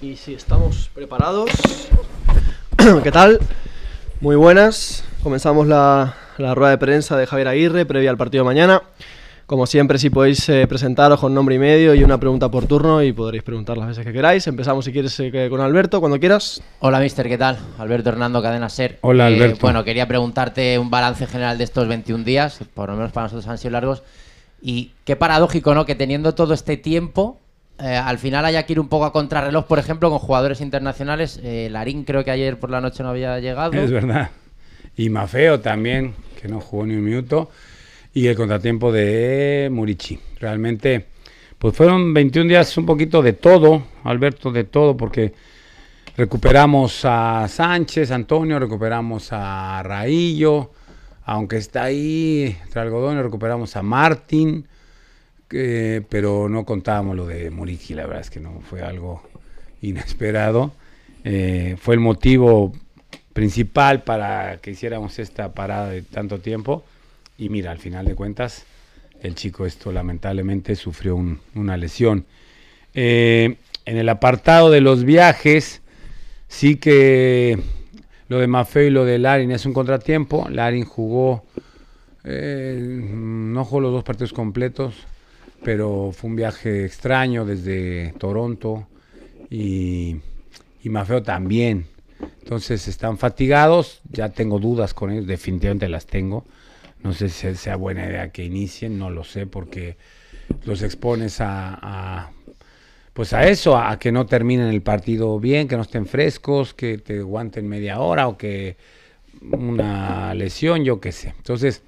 Y si estamos preparados. ¿Qué tal? Muy buenas. Comenzamos la, rueda de prensa de Javier Aguirre previa al partido de mañana. Como siempre, si podéis eh, presentaros con nombre y medio y una pregunta por turno y podréis preguntar las veces que queráis. Empezamos, si quieres, eh, con Alberto, cuando quieras. Hola, mister, ¿qué tal? Alberto Hernando Cadena Ser. Hola, eh, Alberto. bueno, quería preguntarte un balance general de estos 21 días, por lo menos para nosotros han sido largos. Y qué paradójico, ¿no? Que teniendo todo este tiempo, eh, al final haya que ir un poco a contrarreloj, por ejemplo, con jugadores internacionales. Eh, Larín creo que ayer por la noche no había llegado. Es verdad. Y Mafeo también, que no jugó ni un minuto. Y el contratiempo de Murichi. Realmente, pues fueron 21 días un poquito de todo, Alberto, de todo, porque recuperamos a Sánchez, Antonio, recuperamos a Raillo aunque está ahí entre le recuperamos a Martín, pero no contábamos lo de Muriqui, la verdad es que no fue algo inesperado. Eh, fue el motivo principal para que hiciéramos esta parada de tanto tiempo. Y mira, al final de cuentas, el chico esto lamentablemente sufrió una lesión. Eh, en el apartado de los viajes, sí que lo de Mafeo y lo de Larin es un contratiempo. Larin jugó, eh, no jugó los dos partidos completos, pero fue un viaje extraño desde Toronto y, y también. Entonces están fatigados, ya tengo dudas con ellos, definitivamente las tengo. No sé si sea buena idea que inicien, no lo sé, porque los expones a pues a eso, a, que no terminen el partido bien, que no estén frescos, que te aguanten media hora o que una lesión, yo qué sé. Entonces,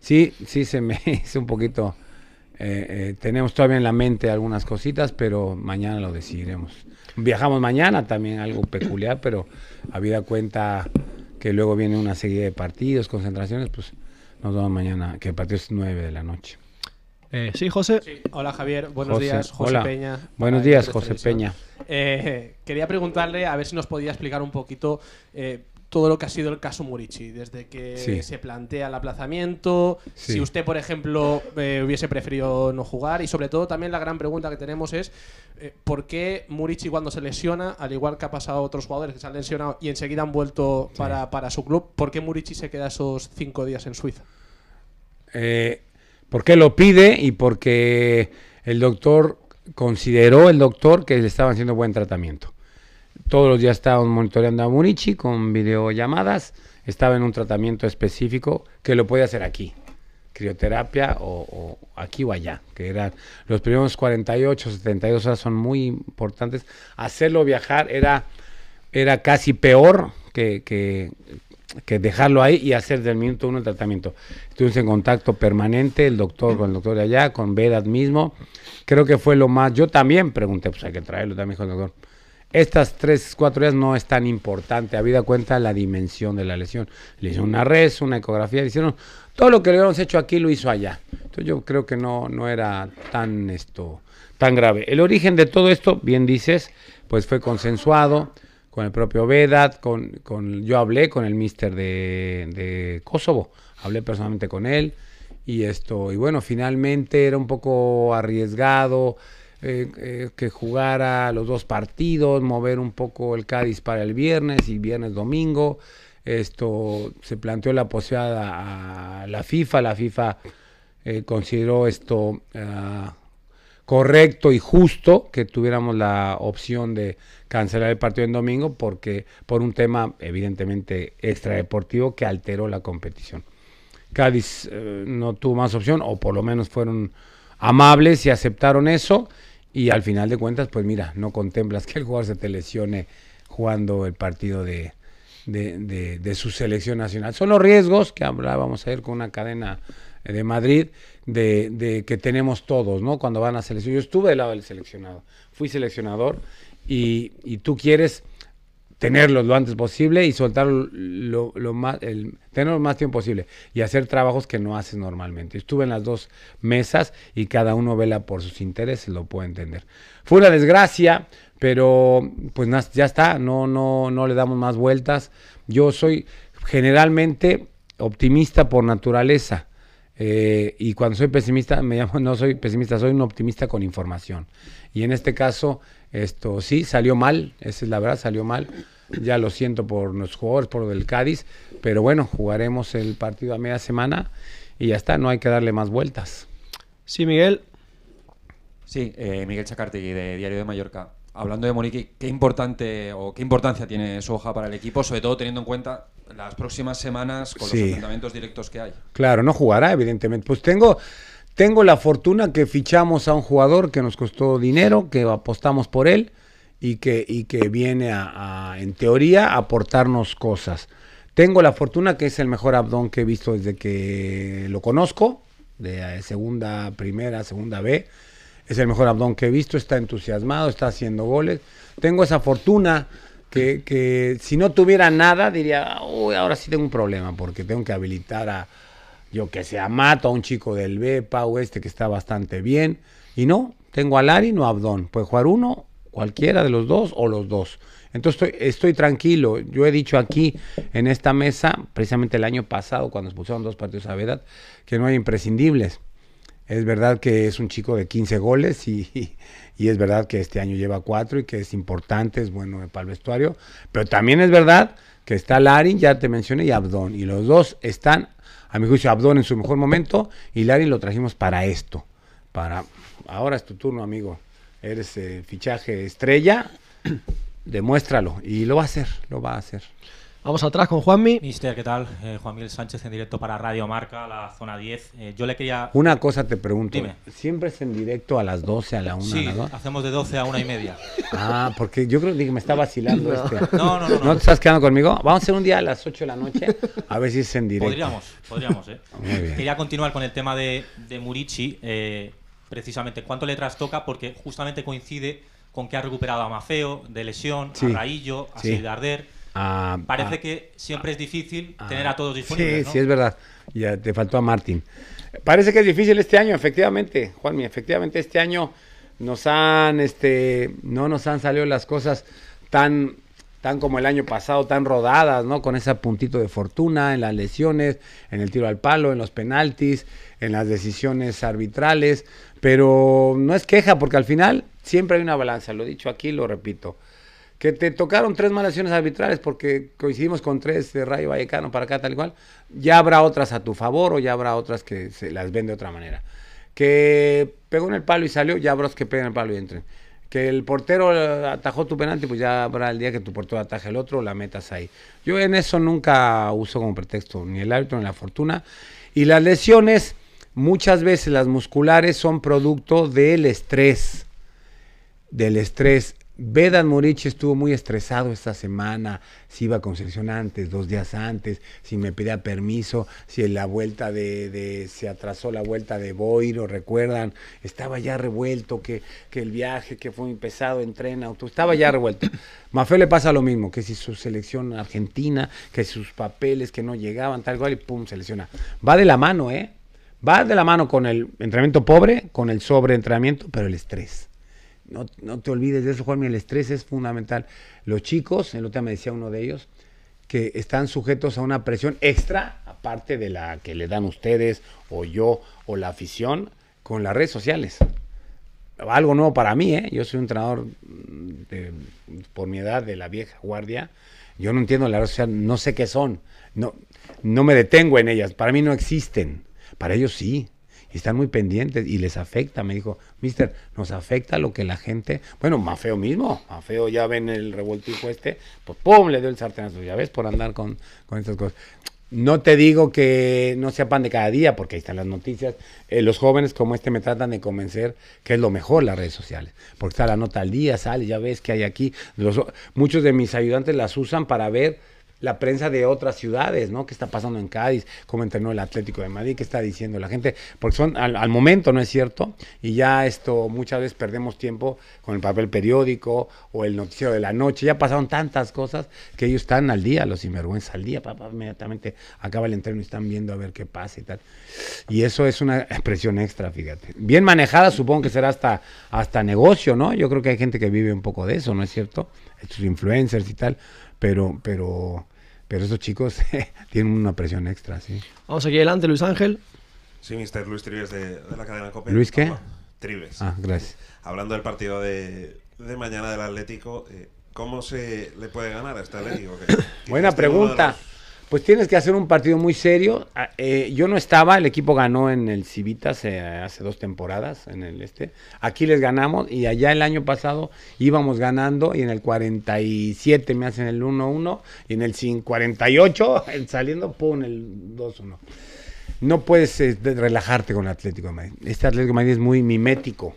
sí, sí se me hizo un poquito... Eh, eh, tenemos todavía en la mente algunas cositas, pero mañana lo decidiremos. Viajamos mañana también, algo peculiar, pero habida cuenta que luego viene una serie de partidos, concentraciones, pues nos vamos mañana, que el partido es 9 de la noche. Eh, sí, José. Hola, Javier. Buenos días, José Peña. Buenos días, José Peña. Eh, quería preguntarle a ver si nos podía explicar un poquito eh, todo lo que ha sido el caso Murici, desde que se plantea el aplazamiento, si usted, por ejemplo, hubiese preferido no jugar, y sobre todo también la gran pregunta que tenemos es por qué Murici cuando se lesiona, al igual que ha pasado a otros jugadores que se han lesionado y enseguida han vuelto para, para su club, ¿por qué Murici se queda esos cinco días en Suiza? Eh, ¿Por qué lo pide? Y porque el doctor consideró el doctor que le estaban haciendo buen tratamiento. Todos los días estaban monitoreando a Murichi con videollamadas. Estaba en un tratamiento específico que lo puede hacer aquí, crioterapia o, aquí o allá, que los primeros 48, 72 horas son muy importantes. Hacerlo viajar era, era casi peor que, que, que dejarlo ahí y hacer del minuto uno el tratamiento. Estuvimos en contacto permanente, el doctor con el doctor de allá, con Vedas mismo. Creo que fue lo más. Yo también pregunté, pues hay que traerlo también con el doctor. Estas tres, cuatro días no es tan importante, habida cuenta la dimensión de la lesión. Le hicieron una res, una ecografía, le hicieron todo lo que le habíamos hecho aquí lo hizo allá. Entonces yo creo que no, no era tan esto, tan grave. El origen de todo esto, bien dices, pues fue consensuado con el propio Vedat, con, yo hablé con el mister de, Kosovo, hablé personalmente con él y esto, y bueno, finalmente era un poco arriesgado eh, eh, que jugara los dos partidos, mover un poco el Cádiz para el viernes y viernes domingo. Esto se planteó la posibilidad a la FIFA, la FIFA eh, consideró esto ah, correcto y justo que tuviéramos la opción de cancelar el partido en domingo porque por un tema evidentemente extradeportivo que alteró la competición. Cádiz eh, no tuvo más opción o por lo menos fueron amables y aceptaron eso y al final de cuentas pues mira, no contemplas que el jugador se te lesione jugando el partido de, su selección nacional. Son los riesgos que hablábamos a ver con una cadena de Madrid de, que tenemos todos, ¿no? Cuando van a seleccionar. Yo estuve del lado del seleccionado, fui seleccionador y, tú quieres tenerlos lo antes posible y soltar lo, más, el, tenerlo más tiempo posible y hacer trabajos que no haces normalmente. Estuve en las dos mesas y cada uno vela por sus intereses, lo puedo entender. Fue una desgracia, pero pues ya está, no, no, no le damos más vueltas. Yo soy generalmente optimista por naturaleza. Eh, y cuando soy pesimista, me llamo, no soy pesimista, soy un optimista con información. Y en este caso, esto sí salió mal, esa es la verdad, salió mal. Ya lo siento por los jugadores, por el Cádiz, pero bueno, jugaremos el partido a media semana y ya está, no hay que darle más vueltas. Sí, Miguel. Sí, eh, Miguel Chacarte, de Diario de Mallorca. Hablando de Monique, ¿qué importante o qué importancia tiene su hoja para el equipo, sobre todo teniendo en cuenta las próximas semanas con los enfrentamientos directos que hay. Claro, no jugará, evidentemente. Pues tengo, tengo la fortuna que fichamos a un jugador que nos costó dinero, que apostamos por él y que, y que viene, a, en teoría, a aportarnos cosas. Tengo la fortuna que es el mejor abdón que he visto desde que lo conozco, de eh, segunda, primera, segunda B. Es el mejor abdón que he visto, está entusiasmado, está haciendo goles. Tengo esa fortuna que, si no tuviera nada diría, uy, ahora sí tengo un problema porque tengo que habilitar a, yo que sea a Mato, a un chico del BEPA o este que está bastante bien. Y no, tengo a Lari no a Abdón. Puede jugar uno, cualquiera de los dos o los dos. Entonces estoy, estoy, tranquilo. Yo he dicho aquí en esta mesa, precisamente el año pasado, cuando expulsaron dos partidos a Vedad, que no hay imprescindibles. Es verdad que es un chico de 15 goles y, es verdad que este año lleva 4 y que es importante, es bueno para el vestuario, pero también es verdad que está Larin, ya te mencioné, y Abdón, y los dos están, a mi juicio, Abdón en su mejor momento y Larin lo trajimos para esto, para, ahora es tu turno amigo, eres eh, fichaje estrella, demuéstralo y lo va a hacer, lo va a hacer. Vamos atrás con Juanmi. Mister, ¿qué tal? Eh, Sánchez en directo para Radio Marca, la zona 10. Eh, yo le quería... Una cosa te pregunto. ¿Siempre es en directo a las 12, a la 1? Sí, hacemos de 12 a 1 y media. ah, porque yo creo que me está vacilando este. No, no, no, no. te estás quedando conmigo? Vamos a hacer un día a las 8 de la noche a ver si es en directo. Podríamos, podríamos, ¿eh? Quería continuar con el tema de, de Murici, eh, precisamente. ¿Cuánto le toca? Porque justamente coincide con que ha recuperado a Mafeo de lesión, a Raillo, a sí. Parece que siempre es difícil tener a todos disponibles. Sí, ¿no? sí, es verdad. Ya te faltó a Martín. Parece que es difícil este año, efectivamente, Juanmi. Efectivamente, este año nos han, este, no nos han salido las cosas tan, tan como el año pasado, tan rodadas, ¿no? Con ese puntito de fortuna, en las lesiones, en el tiro al palo, en los penaltis, en las decisiones arbitrales. Pero no es queja, porque al final siempre hay una balanza. Lo he dicho aquí, lo repito que te tocaron tres malaciones arbitrales porque coincidimos con tres de Rayo Vallecano para acá tal y cual, ya habrá otras a tu favor o ya habrá otras que se las ven de otra manera. Que pegó en el palo y salió, ya habrá que peguen el palo y entren. Que el portero eh, atajó tu penalti, pues ya habrá el día que tu portero ataje el otro, la metas ahí. Yo en eso nunca uso como pretexto ni el árbitro ni la fortuna. Y las lesiones, muchas veces las musculares son producto del estrés. Del estrés Vedan Morich estuvo muy estresado esta semana, si iba con selección antes, dos días antes, si me pedía permiso, si en la vuelta de, de se atrasó la vuelta de Boiro, recuerdan, estaba ya revuelto, que, que el viaje que fue muy pesado en tren, auto, estaba ya revuelto. Mafé le pasa lo mismo, que si su selección argentina, que sus papeles que no llegaban, tal cual, y pum, selecciona. Va de la mano, ¿eh? Va de la mano con el entrenamiento pobre, con el sobreentrenamiento, pero el estrés. No, no, te olvides de eso, Juan. el estrés es fundamental. Los chicos, el otro día me decía uno de ellos, que están sujetos a una presión extra, aparte de la que le dan ustedes, o yo, o la afición, con las redes sociales. Algo nuevo para mí, ¿eh? Yo soy un entrenador mm, por mi edad de la vieja guardia. Yo no entiendo las redes sociales, no sé qué son. No, no me detengo en ellas. Para mí no existen. Para ellos sí y están muy pendientes y les afecta. Me dijo, mister, nos afecta lo que la gente. Bueno, más feo mismo, Más feo, ya ven el revoltijo este, pues ¡pum! le dio el sartenazo, ya ves, por andar con, con estas cosas. No te digo que no sea pan de cada día, porque ahí están las noticias. Eh, los jóvenes como este me tratan de convencer que es lo mejor las redes sociales, porque está la nota al día, sale, ya ves que hay aquí. muchos de mis ayudantes las usan para ver la prensa de otras ciudades, ¿no? ¿Qué está pasando en Cádiz? ¿Cómo entrenó el Atlético de Madrid? ¿Qué está diciendo la gente? Porque son al, momento, ¿no es cierto? Y ya esto, muchas veces perdemos tiempo con el papel periódico o el noticiero de la noche. Ya pasaron tantas cosas que ellos están al día, los sinvergüenza al día, papá, inmediatamente acaba el entreno y están viendo a ver qué pasa y tal. Y eso es una expresión extra, fíjate. Bien manejada, supongo que será hasta, hasta negocio, ¿no? Yo creo que hay gente que vive un poco de eso, ¿no es cierto? Estos influencers y tal pero, pero, pero esos chicos tienen una presión extra, sí. Vamos aquí adelante, Luis Ángel. Sí, Mr. Luis Trives de, la cadena copa ¿Luis qué? Trives. Ah, gracias. Hablando del partido de, mañana del Atlético, eh, ¿cómo se le puede ganar a este Atlético? Buena este pregunta pues tienes que hacer un partido muy serio. Ah, eh, yo no estaba, el equipo ganó en el Civitas eh, hace dos temporadas, en el este. Aquí les ganamos y allá el año pasado íbamos ganando y en el 47 me hacen el 1-1 y en el 48 saliendo, pum, el 2-1. No puedes eh, relajarte con el Atlético de Madrid. Este Atlético de Madrid es muy mimético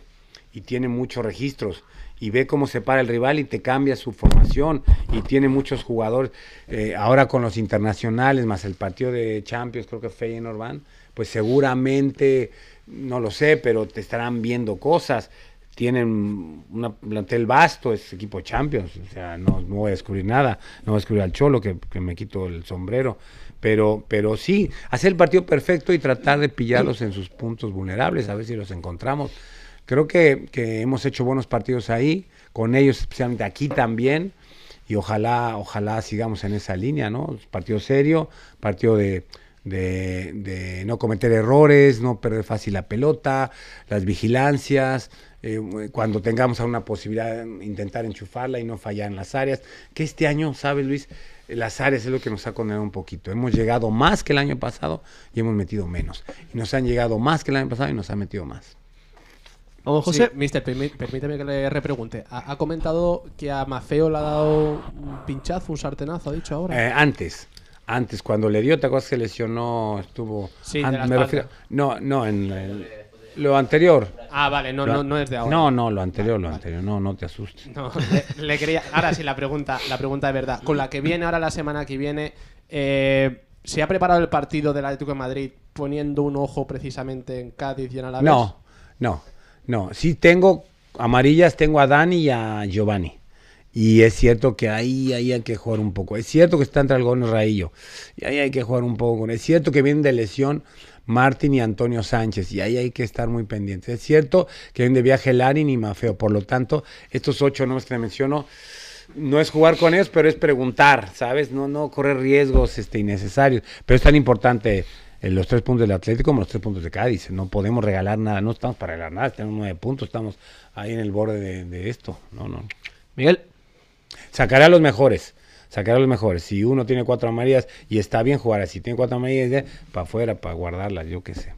y tiene muchos registros y ve cómo se para el rival y te cambia su formación y tiene muchos jugadores. Eh, ahora con los internacionales, más el partido de Champions, creo que Feyenoord van, pues seguramente, no lo sé, pero te estarán viendo cosas. Tienen un plantel vasto, es equipo Champions, o sea, no, no, voy a descubrir nada, no voy a descubrir al Cholo, que, que me quito el sombrero, pero, pero sí, hacer el partido perfecto y tratar de pillarlos en sus puntos vulnerables, a ver si los encontramos Creo que, hemos hecho buenos partidos ahí, con ellos especialmente aquí también, y ojalá, ojalá sigamos en esa línea, ¿no? Partido serio, partido de, de, no cometer errores, no perder fácil la pelota, las vigilancias, eh, cuando tengamos alguna posibilidad, intentar enchufarla y no fallar en las áreas, que este año, ¿sabes Luis? las áreas es lo que nos ha condenado un poquito. Hemos llegado más que el año pasado y hemos metido menos. Y nos han llegado más que el año pasado y nos han metido más. José. permíteme que le repregunte. Ha, comentado que a Mafeo le ha dado un pinchazo, un sartenazo, ha dicho ahora. Eh, antes. Antes, cuando le dio, ¿te acuerdas que lesionó? Estuvo. Sí, me refiero, no, no, en lo anterior. Ah, vale, no, no, no es de ahora. No, no, lo anterior, lo anterior. No, no te asustes. No, le, quería. Ahora sí, la pregunta, la pregunta de verdad. Con la que viene ahora la semana que viene, eh, ¿se ha preparado el partido del Atlético de Madrid poniendo un ojo precisamente en Cádiz y en Alavés? No, no. No, sí tengo amarillas, tengo a Dani y a Giovanni. Y es cierto que ahí, hay que jugar un poco. Es cierto que está entre algunos Raillo. Y ahí hay que jugar un poco. Es cierto que vienen de lesión Martín y Antonio Sánchez. Y ahí hay que estar muy pendientes. Es cierto que vienen de viaje Larin y Mafeo. Por lo tanto, estos ocho nombres que menciono, no es jugar con ellos, pero es preguntar, ¿sabes? No, no correr riesgos este, innecesarios. Pero es tan importante los tres puntos del Atlético como los tres puntos de Cádiz. No podemos regalar nada, no estamos para regalar nada, tenemos nueve puntos, estamos ahí en el borde de, esto. No, no. Miguel. Sacará a los mejores sacará a los mejores. Si uno tiene cuatro amarillas y está bien jugar si tiene cuatro amarillas, para afuera, para guardarlas, yo qué sé.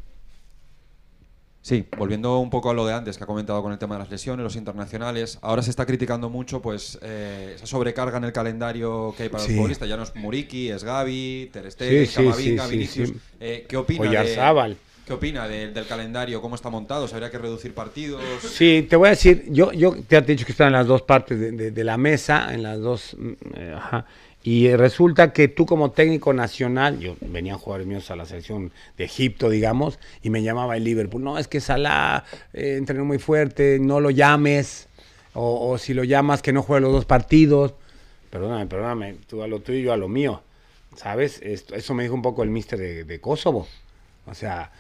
Sí, volviendo un poco a lo de antes que ha comentado con el tema de las lesiones, los internacionales. Ahora se está criticando mucho pues eh, esa sobrecarga en el calendario que hay para los futbolistas. Ya no es Muriki, es Gaby, Ter Stegen, Vinicius. Eh, ¿Qué opina? Oyarzábal. De... ¿Qué opina del, calendario? ¿Cómo está montado? ¿Habría que reducir partidos? Sí, te voy a decir, yo, yo te he dicho que están en las dos partes de, la mesa, en las dos... Mm, eh, ajá, y eh, resulta que tú como técnico nacional, yo venía a jugar míos a la selección de Egipto, digamos, y me llamaba el Liverpool, no, es que Salah eh, entrenó muy fuerte, no lo llames, o, si lo llamas que no juegue los dos partidos. Perdóname, perdóname, tú a lo tuyo y yo a lo mío. ¿Sabes? eso me dijo un poco el mister de, de Kosovo. O sea,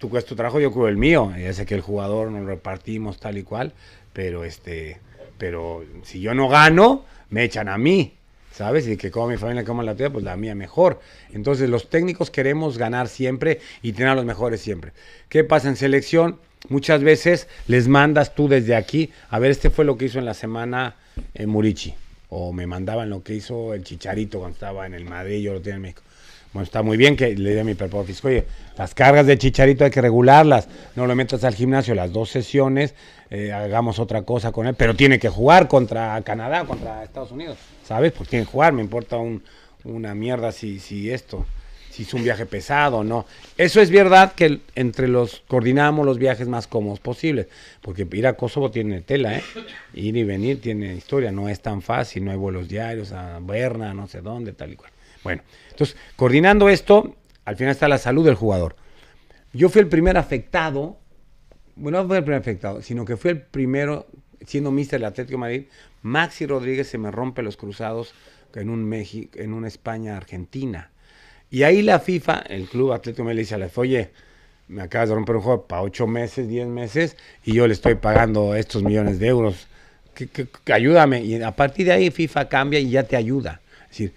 tú cuesta tu trabajo, yo cubro el mío. Ya sé que el jugador nos repartimos tal y cual, pero este, pero si yo no gano, me echan a mí. ¿sabes? Y que como mi familia como la tuya, pues la mía mejor. Entonces, los técnicos queremos ganar siempre y tener a los mejores siempre. ¿Qué pasa en selección? Muchas veces les mandas tú desde aquí, a ver, este fue lo que hizo en la semana en eh, Murichi, o me mandaban lo que hizo el Chicharito cuando estaba en el Madrid, yo lo tenía en México. Bueno, está muy bien que le dé mi preparador oye, las cargas de chicharito hay que regularlas, no lo metas al gimnasio las dos sesiones, eh, hagamos otra cosa con él, pero tiene que jugar contra Canadá, contra Estados Unidos, ¿sabes? Porque tiene que jugar, me importa una mierda si, si esto, si es un viaje pesado o no. Eso es verdad que entre los coordinamos los viajes más cómodos posibles, porque ir a Kosovo tiene tela, ¿eh? Ir y venir tiene historia, no es tan fácil, no hay vuelos diarios a Berna, no sé dónde, tal y cual. Bueno, entonces, coordinando esto, al final está la salud del jugador. Yo fui el primer afectado, bueno, no fui el primer afectado, sino que fui el primero, siendo mister del Atlético Madrid, Maxi Rodríguez se me rompe los cruzados en un México, en una España Argentina. Y ahí la FIFA, el club Atlético Madrid le dice a oye, me acabas de romper un juego para ocho meses, diez meses, y yo le estoy pagando estos millones de euros. Que, ayúdame. Y a partir de ahí FIFA cambia y ya te ayuda. Es decir,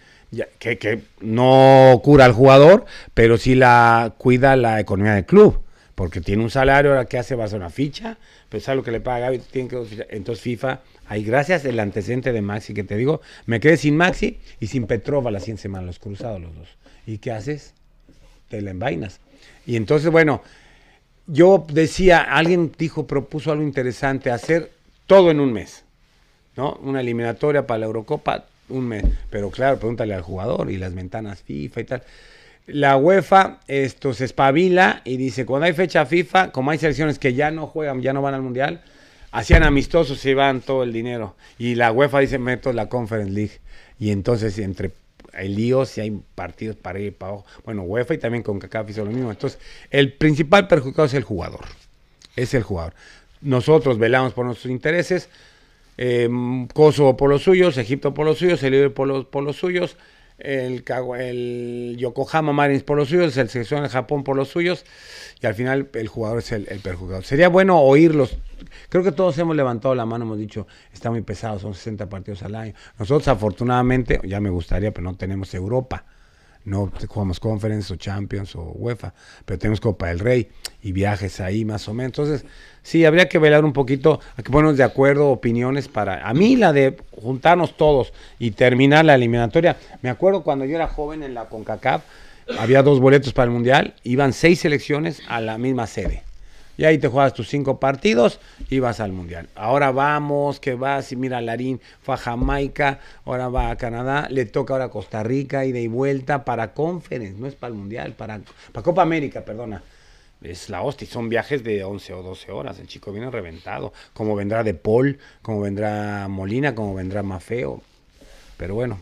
que, no cura al jugador, pero sí la cuida la economía del club porque tiene un salario, ahora qué hace va a una ficha, pues sabe lo que le paga Gaby, tiene que entonces FIFA, ahí gracias el antecedente de Maxi que te digo, me quedé sin Maxi y sin Petrova la 100 semana, los cruzados los dos. ¿Y qué haces? Te la envainas. Y entonces, bueno, yo decía, alguien dijo, propuso algo interesante, hacer todo en un mes, ¿no? Una eliminatoria para la Eurocopa, un mes. Pero claro, pregúntale al jugador y las ventanas FIFA y tal. La UEFA esto, se espabila y dice, cuando hay fecha FIFA, como hay selecciones que ya no juegan, ya no van al Mundial, hacían amistosos y van todo el dinero. Y la UEFA dice, meto la Conference League. Y entonces entre el lío si hay partidos para ir para abajo. Bueno, UEFA y también con CACAF hizo lo mismo. Entonces, el principal perjudicado es el jugador. Es el jugador. Nosotros velamos por nuestros intereses, eh, Kosovo por los suyos, Egipto por los suyos, el Liverpool por los, por los suyos, el, Yokohama Marines por los suyos, el selección de Japón por los suyos, y al final el jugador es el, el Sería bueno oírlos. Creo que todos hemos levantado la mano, hemos dicho, está muy pesado, son 60 partidos al año. Nosotros afortunadamente, ya me gustaría, pero no tenemos Europa no jugamos Conference o Champions o UEFA, pero tenemos Copa del Rey y viajes ahí más o menos. Entonces, sí, habría que velar un poquito, a que ponernos de acuerdo opiniones para... A mí la de juntarnos todos y terminar la eliminatoria. Me acuerdo cuando yo era joven en la CONCACAF, había dos boletos para el Mundial, iban seis selecciones a la misma sede y ahí te juegas tus cinco partidos y vas al mundial. Ahora vamos, que vas y mira, Larín fue a Jamaica, ahora va a Canadá, le toca ahora a Costa Rica, ida y vuelta para conference, no es para el mundial, para, para Copa América, perdona. Es la hostia, son viajes de 11 o 12 horas. El chico viene reventado. Como vendrá De Paul, como vendrá Molina, como vendrá Mafeo. Pero bueno.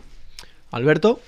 Alberto.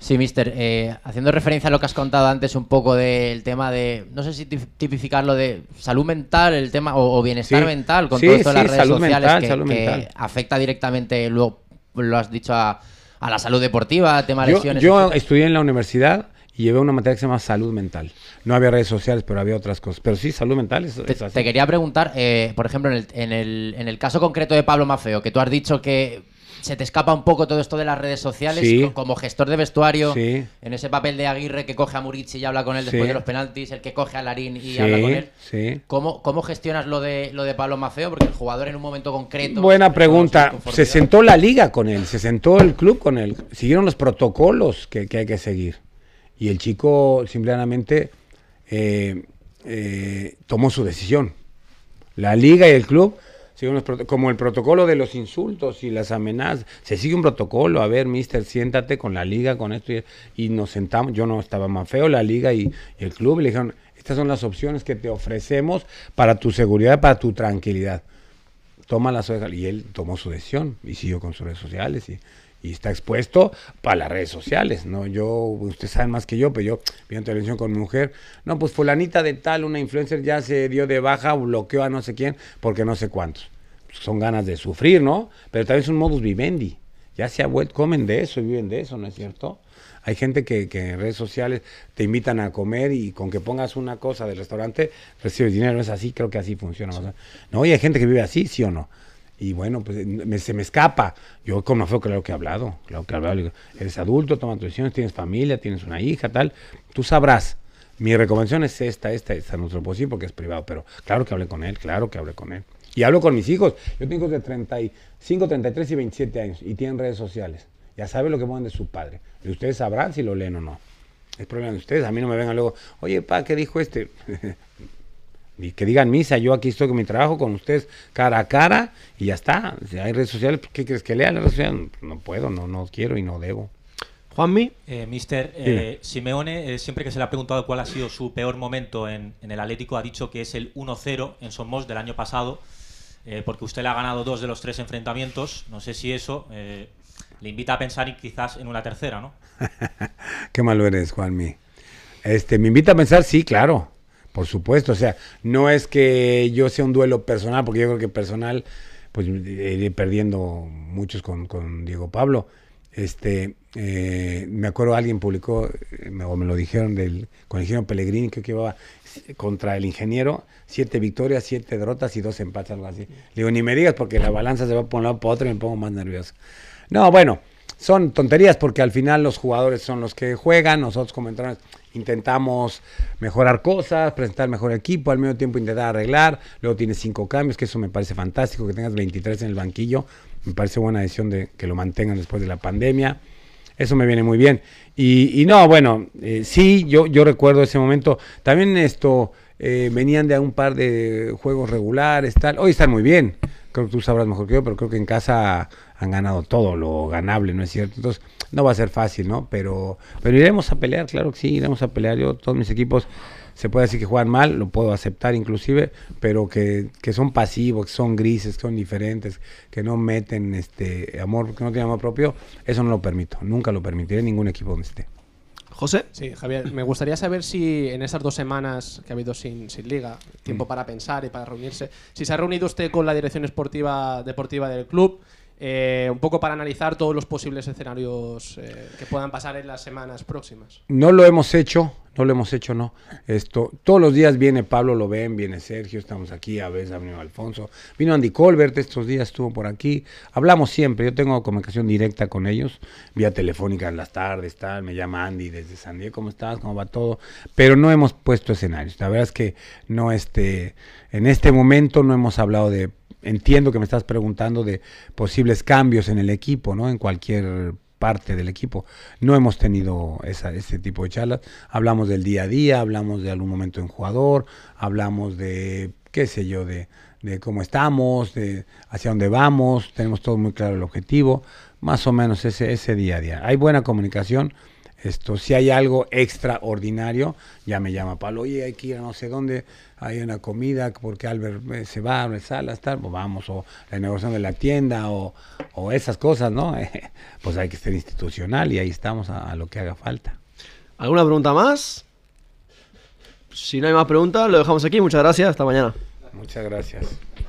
Sí, mister. Eh, haciendo referencia a lo que has contado antes un poco del tema de, no sé si tipificarlo de salud mental, el tema o, bienestar mental con todo esto de las redes sociales que, afecta directamente, luego lo has dicho, a, la salud deportiva, tema de lesiones. Yo estudié en la universidad y llevé una materia que se llama salud mental. No había redes sociales, pero había otras cosas. Pero sí, salud mental te, quería preguntar, eh, por ejemplo, en el, en el caso concreto de Pablo Mafeo, que tú has dicho que se te escapa un poco todo esto de las redes sociales. Como gestor de vestuario, en ese papel de Aguirre que coge a Murici y habla con él después de los penaltis, el que coge a Larín y habla con él. ¿Cómo, ¿Cómo, gestionas lo de, lo de Pablo Maceo? Porque el jugador en un momento concreto. Buena pregunta. Se sentó la liga con él, se sentó el club con él. Siguieron los protocolos que, hay que seguir. Y el chico simplemente eh, eh, tomó su decisión. La liga y el club como el protocolo de los insultos y las amenazas. Se sigue un protocolo. A ver, mister, siéntate con la liga, con esto. Y, nos sentamos. Yo no estaba más feo, la liga y, el club. Le dijeron, estas son las opciones que te ofrecemos para tu seguridad, para tu tranquilidad. Toma las orejas. Y él tomó su decisión y siguió con sus redes sociales. Y, y está expuesto para las redes sociales, ¿no? Yo, ustedes saben más que yo, pero yo vi una televisión con mi mujer, no, pues fulanita de tal, una influencer ya se dio de baja, bloqueó a no sé quién, porque no sé cuántos. Pues son ganas de sufrir, ¿no? Pero también es un modus vivendi. Ya se comen de eso y viven de eso, ¿no es cierto? Hay gente que, en redes sociales te invitan a comer y con que pongas una cosa del restaurante recibes dinero. Es así, creo que así funciona. O no, y hay gente que vive así, ¿sí o no? Y bueno, pues se me escapa. Yo con Mafeo, claro que he hablado, claro que he hablado. eres adulto, toma decisiones, tienes familia, tienes una hija, tal. Tú sabrás. Mi recomendación es esta, esta, esta. No te decir porque es privado, pero claro que hablé con él, claro que hablé con él. Y hablo con mis hijos. Yo tengo hijos de 35, 33 y 27 años y tienen redes sociales. Ya saben lo que ponen de su padre. Y ustedes sabrán si lo leen o no. Es problema de ustedes. A mí no me vengan luego, oye, pa, ¿qué dijo este? Y que digan misa, yo aquí estoy con mi trabajo, con ustedes, cara a cara, y ya está. Si hay redes sociales, pues, ¿qué crees que lea las redes sociales? Pues, no puedo, no, no quiero y no debo. Juanmi. Eh, Mister eh, Simeone, eh, siempre que se le ha preguntado cuál ha sido su peor momento en, en el Atlético, ha dicho que es el 1-0 en Somos del año pasado, eh, porque usted le ha ganado dos de los tres enfrentamientos. No sé si eso le invita a pensar y quizás en una tercera, ¿no? Qué malo eres, Juanmi. Este, me invita a pensar, sí, claro. Por supuesto, o sea, no es que yo sea un duelo personal, porque yo creo que personal, pues iré eh, perdiendo muchos con, Diego Pablo. Este, eh, me acuerdo alguien publicó, me, eh, o me lo dijeron, del, con el ingeniero Pellegrini, que llevaba contra el ingeniero, siete victorias, siete derrotas y dos empates, algo así. Le digo, ni me digas porque la balanza se va por un lado para otro y me pongo más nervioso. No, bueno, son tonterías porque al final los jugadores son los que juegan, nosotros como intentamos mejorar cosas, presentar mejor equipo, al mismo tiempo intentar arreglar, luego tienes cinco cambios, que eso me parece fantástico, que tengas 23 en el banquillo, me parece buena decisión de que lo mantengan después de la pandemia, eso me viene muy bien. Y, no, bueno, eh, sí, yo, yo recuerdo ese momento, también esto, eh, venían de un par de juegos regulares, tal, hoy están muy bien, creo que tú sabrás mejor que yo, pero creo que en casa han ganado todo lo ganable, ¿no es cierto? Entonces, no va a ser fácil, ¿no? Pero, pero iremos a pelear, claro que sí, iremos a pelear. Yo, todos mis equipos, se puede decir que juegan mal, lo puedo aceptar inclusive, pero que, son pasivos, que son grises, que son diferentes, que no meten este amor, que no tienen amor propio, eso no lo permito, nunca lo permitiré en ningún equipo donde esté. José. Sí, Javier, me gustaría saber si en esas dos semanas que ha habido sin, sin liga, tiempo mm. para pensar y para reunirse, si se ha reunido usted con la dirección deportiva del club, eh, un poco para analizar todos los posibles escenarios eh, que puedan pasar en las semanas próximas. No lo hemos hecho, no lo hemos hecho, no. Esto, todos los días viene Pablo, lo ven, viene Sergio, estamos aquí, a veces ha venido Alfonso, vino Andy Colbert estos días, estuvo por aquí, hablamos siempre, yo tengo comunicación directa con ellos, vía telefónica en las tardes, tal, me llama Andy desde San Diego, ¿cómo estás? ¿Cómo va todo? Pero no hemos puesto escenarios, la verdad es que no, este, en este momento no hemos hablado de entiendo que me estás preguntando de posibles cambios en el equipo, ¿no? En cualquier parte del equipo. No hemos tenido esa, ese tipo de charlas. Hablamos del día a día, hablamos de algún momento en jugador, hablamos de, qué sé yo, de, de cómo estamos, de hacia dónde vamos, tenemos todo muy claro el objetivo, más o menos ese, ese día a día. Hay buena comunicación esto, si hay algo extraordinario, ya me llama Pablo, oye, hay que ir a no sé dónde, hay una comida porque Albert eh, se va a una sala, tal, pues vamos, o la negociación de la tienda, o, esas cosas, ¿no? pues hay que ser institucional y ahí estamos a, a lo que haga falta. ¿Alguna pregunta más? Si no hay más preguntas, lo dejamos aquí. Muchas gracias. Hasta mañana. Muchas gracias.